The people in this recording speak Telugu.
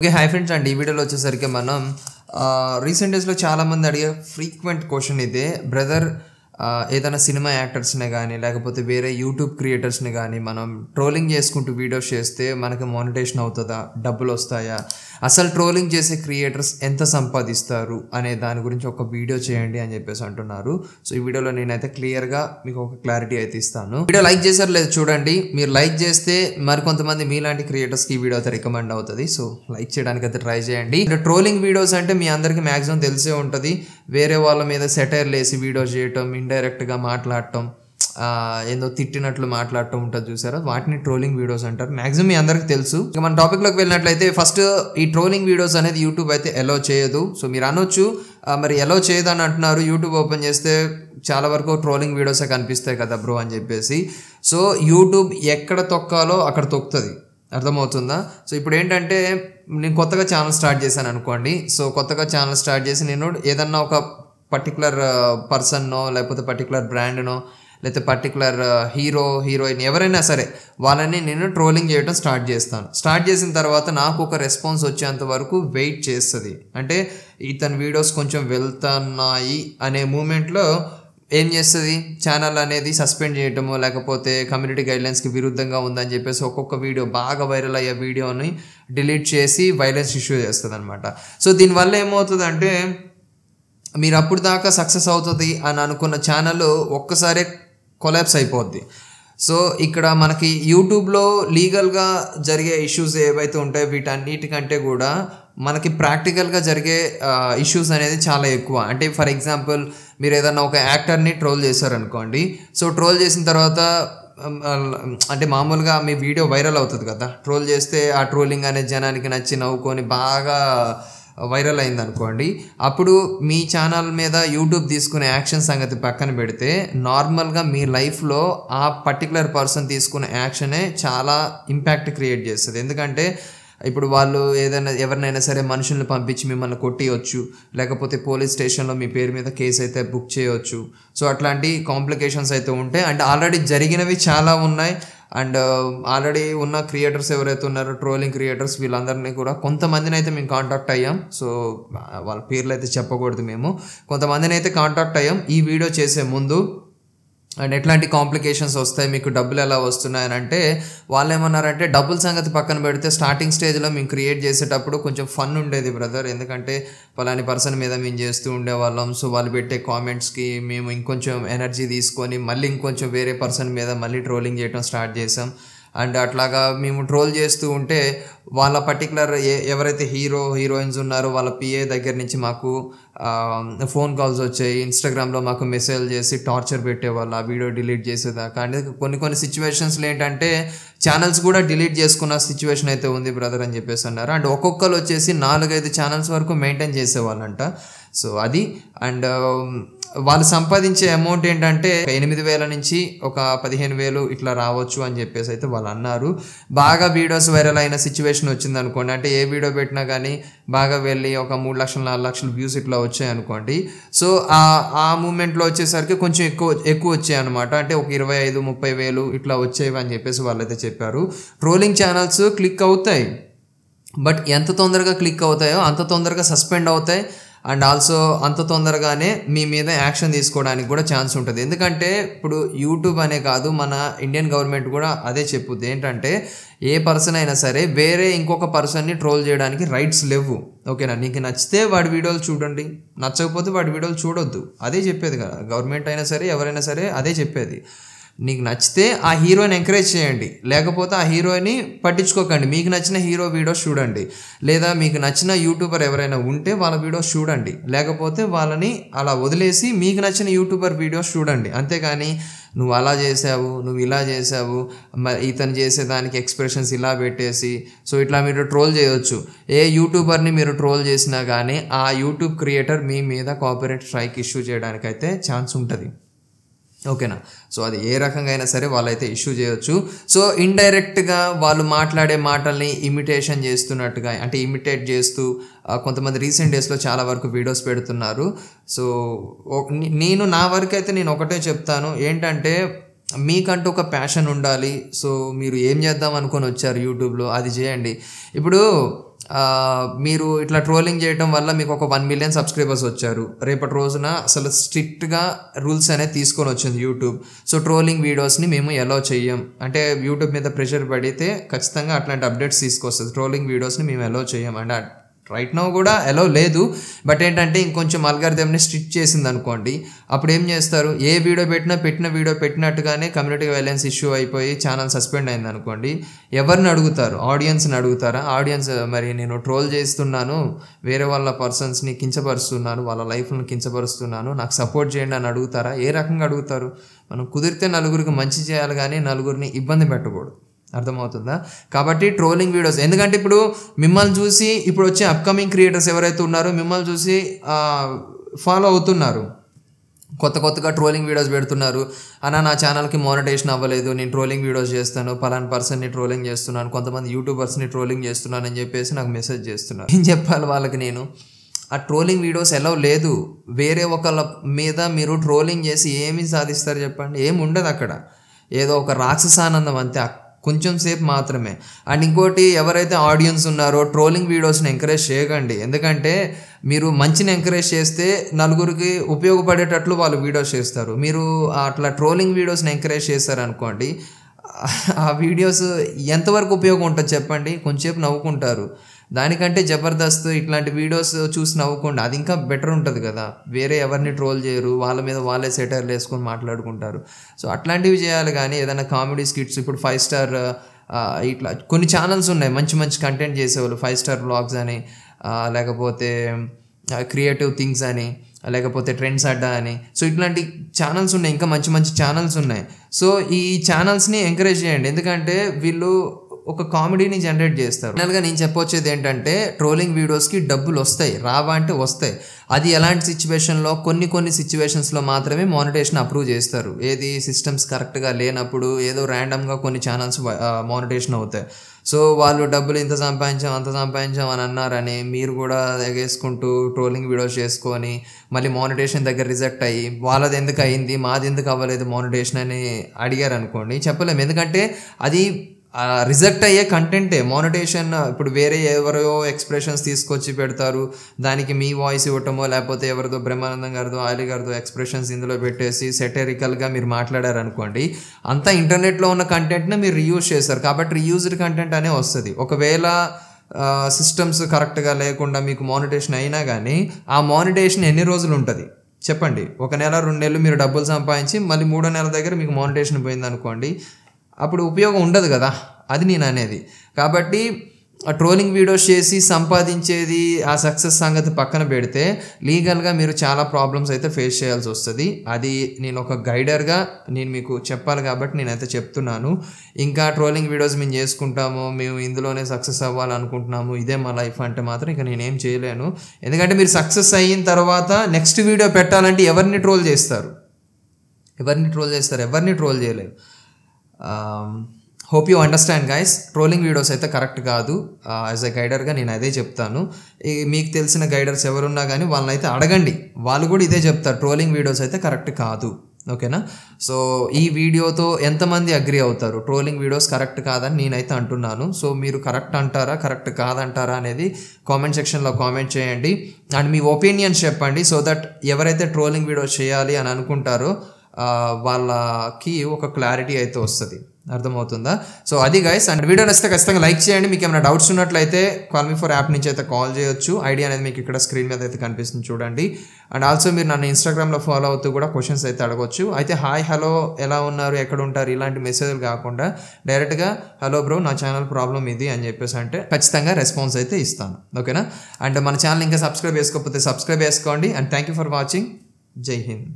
ఓకే హై ఫ్రెండ్స్ అండి ఈ వీడియోలో వచ్చేసరికి మనం రీసెంట్ డేస్లో చాలామంది అడిగే ఫ్రీక్వెంట్ క్వశ్చన్ ఇదే బ్రదర్ ఏదైనా సినిమా యాక్టర్స్ని కానీ లేకపోతే వేరే యూట్యూబ్ క్రియేటర్స్ని కానీ మనం ట్రోలింగ్ చేసుకుంటూ వీడియోస్ చేస్తే మనకి మానిటేషన్ అవుతుందా డబ్బులు వస్తాయా అసలు ట్రోలింగ్ చేసే క్రియేటర్స్ ఎంత సంపాదిస్తారు అనే దాని గురించి ఒక వీడియో చేయండి అని చెప్పేసి అంటున్నారు సో ఈ వీడియోలో నేనైతే క్లియర్గా మీకు ఒక క్లారిటీ అయితే ఇస్తాను వీడియో లైక్ చేశారు లేదు చూడండి మీరు లైక్ చేస్తే మరికొంతమంది మీలాంటి క్రియేటర్స్కి ఈ వీడియో అయితే రికమెండ్ అవుతుంది సో లైక్ చేయడానికి అయితే ట్రై చేయండి ట్రోలింగ్ వీడియోస్ అంటే మీ అందరికీ మ్యాక్సిమం తెలిసే ఉంటుంది వేరే వాళ్ళ మీద సెటైర్లు వేసి వీడియోస్ చేయటం ఇండైరెక్ట్గా మాట్లాడటం ఏదో తిట్టినట్లు మాట్లాడటం ఉంటుంది చూసారా వాటిని ట్రోలింగ్ వీడియోస్ అంటారు మాక్సిమం మీ అందరికి తెలుసు ఇక మన టాపిక్లోకి వెళ్ళినట్లయితే ఫస్ట్ ఈ ట్రోలింగ్ వీడియోస్ అనేది యూట్యూబ్ అయితే ఎలో చేయదు సో మీరు అనొచ్చు మరి ఎలో చేయదు అని అంటున్నారు యూట్యూబ్ ఓపెన్ చేస్తే చాలా వరకు ట్రోలింగ్ వీడియోసే కనిపిస్తాయి కదా బ్రో అని చెప్పేసి సో యూట్యూబ్ ఎక్కడ తొక్కాలో అక్కడ తొక్కుతుంది అర్థమవుతుందా సో ఇప్పుడు ఏంటంటే నేను కొత్తగా ఛానల్ స్టార్ట్ చేశాను అనుకోండి సో కొత్తగా ఛానల్ స్టార్ట్ చేసి నేను ఏదన్నా ఒక పర్టికులర్ పర్సన్నో uh, లేకపోతే పర్టికులర్ బ్రాండ్నో లేకపోతే పర్టికులర్ హీరో హీరోయిన్ ఎవరైనా సరే వాళ్ళని నేను ట్రోలింగ్ చేయడం స్టార్ట్ చేస్తాను స్టార్ట్ చేసిన తర్వాత నాకు ఒక రెస్పాన్స్ వచ్చేంత వరకు వెయిట్ చేస్తుంది అంటే ఇతని వీడియోస్ కొంచెం వెళ్తున్నాయి అనే మూమెంట్లో ఏం చేస్తుంది ఛానల్ అనేది సస్పెండ్ చేయటము లేకపోతే కమ్యూనిటీ గైడ్లైన్స్కి విరుద్ధంగా ఉందని చెప్పేసి ఒక్కొక్క వీడియో బాగా వైరల్ అయ్యే వీడియోని డిలీట్ చేసి వైలెన్స్ ఇష్యూ చేస్తుంది అనమాట సో దీనివల్ల ఏమవుతుందంటే మీరు అప్పుడు దాకా సక్సెస్ అవుతుంది అని అనుకున్న ఛానల్ ఒక్కసారే కొలాప్స్ అయిపోద్ది సో ఇక్కడ మనకి యూట్యూబ్లో లీగల్గా జరిగే ఇష్యూస్ ఏవైతే ఉంటాయో వీటన్నిటికంటే కూడా మనకి ప్రాక్టికల్గా జరిగే ఇష్యూస్ అనేది చాలా ఎక్కువ అంటే ఫర్ ఎగ్జాంపుల్ మీరు ఏదైనా ఒక యాక్టర్ని ట్రోల్ చేశారనుకోండి సో ట్రోల్ చేసిన తర్వాత అంటే మామూలుగా మీ వీడియో వైరల్ అవుతుంది కదా ట్రోల్ చేస్తే ఆ ట్రోలింగ్ అనేది జనానికి నచ్చి నవ్వుకొని బాగా వైరల్ అయింది అనుకోండి అప్పుడు మీ ఛానల్ మీద యూట్యూబ్ తీసుకునే యాక్షన్ సంగతి పక్కన పెడితే నార్మల్గా మీ లైఫ్లో ఆ పర్టికులర్ పర్సన్ తీసుకునే యాక్షనే చాలా ఇంపాక్ట్ క్రియేట్ చేస్తుంది ఎందుకంటే ఇప్పుడు వాళ్ళు ఏదైనా ఎవరినైనా సరే మనుషుల్ని పంపించి మిమ్మల్ని కొట్టేయచ్చు లేకపోతే పోలీస్ స్టేషన్లో మీ పేరు మీద కేసు అయితే బుక్ చేయవచ్చు సో అట్లాంటి కాంప్లికేషన్స్ అయితే ఉంటాయి అండ్ ఆల్రెడీ జరిగినవి చాలా ఉన్నాయి అండ్ ఆల్రెడీ uh, ఉన్న క్రియేటర్స్ ఎవరైతే ఉన్నారో ట్రోలింగ్ క్రియేటర్స్ వీళ్ళందరినీ కూడా కొంతమందిని అయితే మేము కాంటాక్ట్ అయ్యాం సో uh, వాళ్ళ పేర్లు అయితే చెప్పకూడదు మేము కొంతమందిని అయితే కాంటాక్ట్ అయ్యాం ఈ వీడియో చేసే ముందు అండ్ ఎట్లాంటి కాంప్లికేషన్స్ వస్తాయి మీకు డబ్బులు ఎలా వస్తున్నాయని అంటే వాళ్ళు ఏమన్నారంటే డబ్బుల సంగతి పక్కన పెడితే స్టార్టింగ్ స్టేజ్లో మేము క్రియేట్ చేసేటప్పుడు కొంచెం ఫన్ ఉండేది బ్రదర్ ఎందుకంటే పలాని పర్సన్ మీద మేము చేస్తూ ఉండేవాళ్ళం సో వాళ్ళు పెట్టే కామెంట్స్కి మేము ఇంకొంచెం ఎనర్జీ తీసుకొని మళ్ళీ ఇంకొంచెం వేరే పర్సన్ మీద మళ్ళీ ట్రోలింగ్ చేయడం స్టార్ట్ చేసాం అండ్ అట్లాగా మేము ట్రోల్ చేస్తూ ఉంటే వాళ్ళ పర్టికులర్ ఏ ఎవరైతే హీరో హీరోయిన్స్ ఉన్నారో వాళ్ళ పిఏ దగ్గర నుంచి మాకు ఫోన్ కాల్స్ వచ్చాయి ఇన్స్టాగ్రామ్లో మాకు మెసేజ్ చేసి టార్చర్ పెట్టేవాళ్ళు ఆ వీడియో డిలీట్ చేసేదాకా అండ్ కొన్ని కొన్ని సిచ్యువేషన్స్లో ఏంటంటే ఛానల్స్ కూడా డిలీట్ చేసుకున్న సిచ్యువేషన్ అయితే ఉంది బ్రదర్ అని చెప్పేసి అన్నారు అండ్ ఒక్కొక్కరు వచ్చేసి నాలుగైదు ఛానల్స్ వరకు మెయింటైన్ చేసేవాళ్ళంట సో అది అండ్ వాళ్ళు సంపాదించే అమౌంట్ ఏంటంటే ఎనిమిది వేల నుంచి ఒక పదిహేను వేలు ఇట్లా రావచ్చు అని చెప్పేసి అయితే వాళ్ళు అన్నారు బాగా వీడియోస్ వైరల్ అయిన సిచ్యువేషన్ వచ్చింది అనుకోండి అంటే ఏ వీడియో పెట్టినా కానీ బాగా వెళ్ళి ఒక మూడు లక్షలు నాలుగు లక్షలు వ్యూస్ ఇట్లా వచ్చాయి అనుకోండి సో ఆ మూమెంట్లో వచ్చేసరికి కొంచెం ఎక్కువ ఎక్కువ వచ్చాయి అనమాట అంటే ఒక ఇరవై ఐదు ముప్పై వేలు ఇట్లా వచ్చేవి అని చెప్పేసి వాళ్ళైతే చెప్పారు ట్రోలింగ్ ఛానల్స్ క్లిక్ అవుతాయి బట్ ఎంత తొందరగా క్లిక్ అవుతాయో అంత తొందరగా సస్పెండ్ అవుతాయి అండ్ ఆల్సో అంత తొందరగానే మీ మీద యాక్షన్ తీసుకోవడానికి కూడా ఛాన్స్ ఉంటుంది ఎందుకంటే ఇప్పుడు యూట్యూబ్ అనే కాదు మన ఇండియన్ గవర్నమెంట్ కూడా అదే చెప్పుద్ది ఏంటంటే ఏ పర్సన్ అయినా సరే వేరే ఇంకొక పర్సన్ని ట్రోల్ చేయడానికి రైట్స్ లేవు ఓకేనా నీకు నచ్చితే వాడి వీడియోలు చూడండి నచ్చకపోతే వాడి వీడియోలు చూడొద్దు అదే చెప్పేది కదా గవర్నమెంట్ అయినా సరే ఎవరైనా సరే అదే చెప్పేది నీకు నచ్చితే ఆ హీరోని ఎంకరేజ్ చేయండి లేకపోతే ఆ హీరోని పట్టించుకోకండి మీకు నచ్చిన హీరో వీడియోస్ చూడండి లేదా మీకు నచ్చిన యూట్యూబర్ ఎవరైనా ఉంటే వాళ్ళ వీడియోస్ చూడండి లేకపోతే వాళ్ళని అలా వదిలేసి మీకు నచ్చిన యూట్యూబర్ వీడియోస్ చూడండి అంతేకాని నువ్వు అలా చేసావు నువ్వు ఇలా చేసావు మరి ఇతను చేసేదానికి ఎక్స్ప్రెషన్స్ ఇలా పెట్టేసి సో ఇట్లా మీరు ట్రోల్ చేయొచ్చు ఏ యూట్యూబర్ని మీరు ట్రోల్ చేసినా కానీ ఆ యూట్యూబ్ క్రియేటర్ మీ మీద కాపరేట్ స్ట్రైక్ ఇష్యూ చేయడానికైతే ఛాన్స్ ఉంటుంది ఓకేనా సో అది ఏ రకంగా అయినా సరే వాళ్ళైతే ఇష్యూ చేయొచ్చు సో ఇండైరెక్ట్గా వాళ్ళు మాట్లాడే మాటల్ని ఇమిటేషన్ చేస్తున్నట్టుగా అంటే ఇమిటేట్ చేస్తూ కొంతమంది రీసెంట్ డేస్లో చాలా వరకు వీడియోస్ పెడుతున్నారు సో నేను నా వరకు అయితే నేను ఒకటే చెప్తాను ఏంటంటే మీకంటూ ఒక ప్యాషన్ ఉండాలి సో మీరు ఏం చేద్దాం అనుకొని వచ్చారు యూట్యూబ్లో అది చేయండి ఇప్పుడు మీరు ఇట్లా ట్రోలింగ్ చేయడం వల్ల మీకు ఒక వన్ మిలియన్ సబ్స్క్రైబర్స్ వచ్చారు రేపటి రోజున అసలు స్ట్రిక్ట్గా రూల్స్ అనేది తీసుకొని వచ్చింది యూట్యూబ్ సో ట్రోలింగ్ వీడియోస్ని మేము ఎలా చెయ్యం అంటే యూట్యూబ్ మీద ప్రెషర్ పడితే ఖచ్చితంగా అట్లాంటి అప్డేట్స్ తీసుకొస్తుంది ట్రోలింగ్ వీడియోస్ని మేము ఎలా చెయ్యం అండ్ రైట్ నౌ కూడా ఎలో లేదు బట్ ఏంటంటే ఇంకొంచెం అల్గారిథమ్ని స్ట్రిచ్ చేసింది అనుకోండి అప్పుడు ఏం చేస్తారు ఏ వీడియో పెట్టినా పెట్టిన వీడియో పెట్టినట్టుగానే కమ్యూనిటీ వైలెన్స్ ఇష్యూ అయిపోయి ఛానల్ సస్పెండ్ అయింది అనుకోండి ఎవరిని అడుగుతారు ఆడియన్స్ని అడుగుతారా ఆడియన్స్ మరి నేను ట్రోల్ చేస్తున్నాను వేరే వాళ్ళ పర్సన్స్ని కించపరుస్తున్నాను వాళ్ళ లైఫ్ని కించపరుస్తున్నాను నాకు సపోర్ట్ చేయండి అని అడుగుతారా ఏ రకంగా అడుగుతారు మనం కుదిరితే నలుగురికి మంచి చేయాలి కానీ నలుగురిని ఇబ్బంది పెట్టకూడదు అర్థమవుతుందా కాబట్టి ట్రోలింగ్ వీడియోస్ ఎందుకంటే ఇప్పుడు మిమ్మల్ని చూసి ఇప్పుడు వచ్చే అప్కమింగ్ క్రియేటర్స్ ఎవరైతే ఉన్నారో మిమ్మల్ని చూసి ఫాలో అవుతున్నారు కొత్త కొత్తగా ట్రోలింగ్ వీడియోస్ పెడుతున్నారు అన్న నా ఛానల్కి మోనటేషన్ అవ్వలేదు నేను ట్రోలింగ్ వీడియోస్ చేస్తాను పలానా పర్సన్ని ట్రోలింగ్ చేస్తున్నాను కొంతమంది యూట్యూబర్స్ని ట్రోలింగ్ చేస్తున్నాను అని చెప్పేసి నాకు మెసేజ్ చేస్తున్నాను ఏం చెప్పాలి వాళ్ళకి నేను ఆ ట్రోలింగ్ వీడియోస్ ఎలా లేదు వేరే ఒకళ్ళ మీద మీరు ట్రోలింగ్ చేసి ఏమి సాధిస్తారు చెప్పండి ఏమి ఉండదు అక్కడ ఏదో ఒక రాక్షసానందం అంతే కొంచెం సేపు మాత్రమే అండ్ ఇంకోటి ఎవరైతే ఆడియన్స్ ఉన్నారో ట్రోలింగ్ వీడియోస్ని ఎంకరేజ్ చేయకండి ఎందుకంటే మీరు మంచిని ఎంకరేజ్ చేస్తే నలుగురికి ఉపయోగపడేటట్లు వాళ్ళు వీడియోస్ చేస్తారు మీరు అట్లా ట్రోలింగ్ వీడియోస్ని ఎంకరేజ్ చేస్తారనుకోండి ఆ వీడియోస్ ఎంతవరకు ఉపయోగం ఉంటుంది చెప్పండి కొంచెంసేపు నవ్వుకుంటారు దానికంటే జబర్దస్త్ ఇట్లాంటి వీడియోస్ చూసి నవ్వుకోండి అది ఇంకా బెటర్ ఉంటుంది కదా వేరే ఎవరిని ట్రోల్ చేయరు వాళ్ళ మీద వాళ్ళే సెటర్లు వేసుకొని మాట్లాడుకుంటారు సో అట్లాంటివి చేయాలి కానీ ఏదైనా కామెడీ స్కిట్స్ ఇప్పుడు ఫైవ్ స్టార్ ఇట్లా కొన్ని ఛానల్స్ ఉన్నాయి మంచి మంచి కంటెంట్ చేసేవాళ్ళు ఫైవ్ స్టార్ బ్లాగ్స్ అని లేకపోతే క్రియేటివ్ థింగ్స్ అని లేకపోతే ట్రెండ్స్ అడ్డా అని సో ఇట్లాంటి ఛానల్స్ ఉన్నాయి ఇంకా మంచి మంచి ఛానల్స్ ఉన్నాయి సో ఈ ఛానల్స్ని ఎంకరేజ్ చేయండి ఎందుకంటే వీళ్ళు ఒక కామెడీని జనరేట్ చేస్తారు ఫైనల్గా నేను చెప్పొచ్చేది ఏంటంటే ట్రోలింగ్ వీడియోస్కి డబ్బులు వస్తాయి రావా అంటే వస్తాయి అది ఎలాంటి సిచ్యువేషన్లో కొన్ని కొన్ని సిచ్యువేషన్స్లో మాత్రమే మానిటేషన్ అప్రూవ్ చేస్తారు ఏది సిస్టమ్స్ కరెక్ట్గా లేనప్పుడు ఏదో ర్యాండమ్గా కొన్ని ఛానల్స్ మానిటేషన్ అవుతాయి సో వాళ్ళు డబ్బులు ఇంత సంపాదించాం అంత సంపాదించాం అని అన్నారని మీరు కూడా ఎగేసుకుంటూ ట్రోలింగ్ వీడియోస్ చేసుకొని మళ్ళీ మానిటేషన్ దగ్గర రిజెక్ట్ అయ్యి వాళ్ళది ఎందుకు అయింది మాది ఎందుకు అవ్వలేదు మానిటేషన్ అని అడిగారు అనుకోండి చెప్పలేము ఎందుకంటే అది రిజెక్ట్ అయ్యే కంటెంటే మానిటేషన్ ఇప్పుడు వేరే ఎవరో ఎక్స్ప్రెషన్స్ తీసుకొచ్చి పెడతారు దానికి మీ వాయిస్ ఇవ్వటమో లేకపోతే ఎవరిదో బ్రహ్మానందం గారిదో ఆయలి గారిదో ఎక్స్ప్రెషన్స్ ఇందులో పెట్టేసి సెటరికల్గా మీరు మాట్లాడారనుకోండి అంతా ఇంటర్నెట్లో ఉన్న కంటెంట్ని మీరు రీయూజ్ చేస్తారు కాబట్టి రీయూజ్డ్ కంటెంట్ అనే వస్తుంది ఒకవేళ సిస్టమ్స్ కరెక్ట్గా లేకుండా మీకు మానిటేషన్ అయినా కానీ ఆ మానిటేషన్ ఎన్ని రోజులు ఉంటుంది చెప్పండి ఒక నెల రెండు నెలలు మీరు డబ్బులు సంపాదించి మళ్ళీ మూడో నెల దగ్గర మీకు మానిటేషన్ పోయింది అనుకోండి అప్పుడు ఉపయోగం ఉండదు కదా అది నేను అనేది కాబట్టి ట్రోలింగ్ వీడియోస్ చేసి సంపాదించేది ఆ సక్సెస్ సంగతి పక్కన పెడితే లీగల్గా మీరు చాలా ప్రాబ్లమ్స్ అయితే ఫేస్ చేయాల్సి వస్తుంది అది నేను ఒక గైడర్గా నేను మీకు చెప్పాలి కాబట్టి నేనైతే చెప్తున్నాను ఇంకా ట్రోలింగ్ వీడియోస్ మేము చేసుకుంటాము మేము ఇందులోనే సక్సెస్ అవ్వాలనుకుంటున్నాము ఇదే మా లైఫ్ అంటే మాత్రం ఇక నేనేం చేయలేను ఎందుకంటే మీరు సక్సెస్ అయిన తర్వాత నెక్స్ట్ వీడియో పెట్టాలంటే ఎవరిని ట్రోల్ చేస్తారు ఎవరిని ట్రోల్ చేస్తారు ఎవరిని ట్రోల్ చేయలేరు hope you understand guys trolling videos అయితే కరెక్ట్ కాదు యాజ్ ఎ గైడర్గా నేను అదే చెప్తాను మీకు తెలిసిన గైడర్స్ ఎవరున్నా కానీ వాళ్ళని అయితే అడగండి వాళ్ళు కూడా ఇదే చెప్తారు ట్రోలింగ్ వీడియోస్ అయితే కరెక్ట్ కాదు ఓకేనా సో ఈ వీడియోతో ఎంతమంది అగ్రి అవుతారు ట్రోలింగ్ వీడియోస్ కరెక్ట్ కాదని నేనైతే అంటున్నాను సో మీరు కరెక్ట్ అంటారా కరెక్ట్ కాదంటారా అనేది కామెంట్ సెక్షన్లో కామెంట్ చేయండి అండ్ మీ ఒపీనియన్స్ చెప్పండి సో దట్ ఎవరైతే ట్రోలింగ్ వీడియోస్ చేయాలి అని అనుకుంటారో వాళ్ళకి ఒక క్లారిటీ అయితే వస్తుంది అర్థమవుతుందా సో అది గైస్ అండ్ వీడియో నచ్చితే ఖచ్చితంగా లైక్ చేయండి మీకు ఏమైనా డౌట్స్ ఉన్నట్లయితే కాల్ మీ ఫర్ యాప్ నుంచి అయితే కాల్ చేయొచ్చు ఐడియా అనేది మీకు ఇక్కడ స్క్రీన్ మీద అయితే కనిపిస్తుంది చూడండి అండ్ ఆల్సో మీరు నన్ను ఇన్స్టాగ్రామ్లో ఫాలో అవుతూ కూడా క్వశ్చన్స్ అయితే అడగవచ్చు అయితే హాయ్ హలో ఎలా ఉన్నారు ఎక్కడ ఉంటారు ఇలాంటి మెసేజ్లు కాకుండా డైరెక్ట్గా హలో బ్రో నా ఛానల్ ప్రాబ్లం ఇది అని చెప్పేసి అంటే ఖచ్చితంగా రెస్పాన్స్ అయితే ఇస్తాను ఓకేనా అండ్ మన ఛానల్ ఇంకా సబ్స్క్రైబ్ చేసుకోకపోతే సబ్స్క్రైబ్ చేసుకోండి and thank you for watching జై హింద్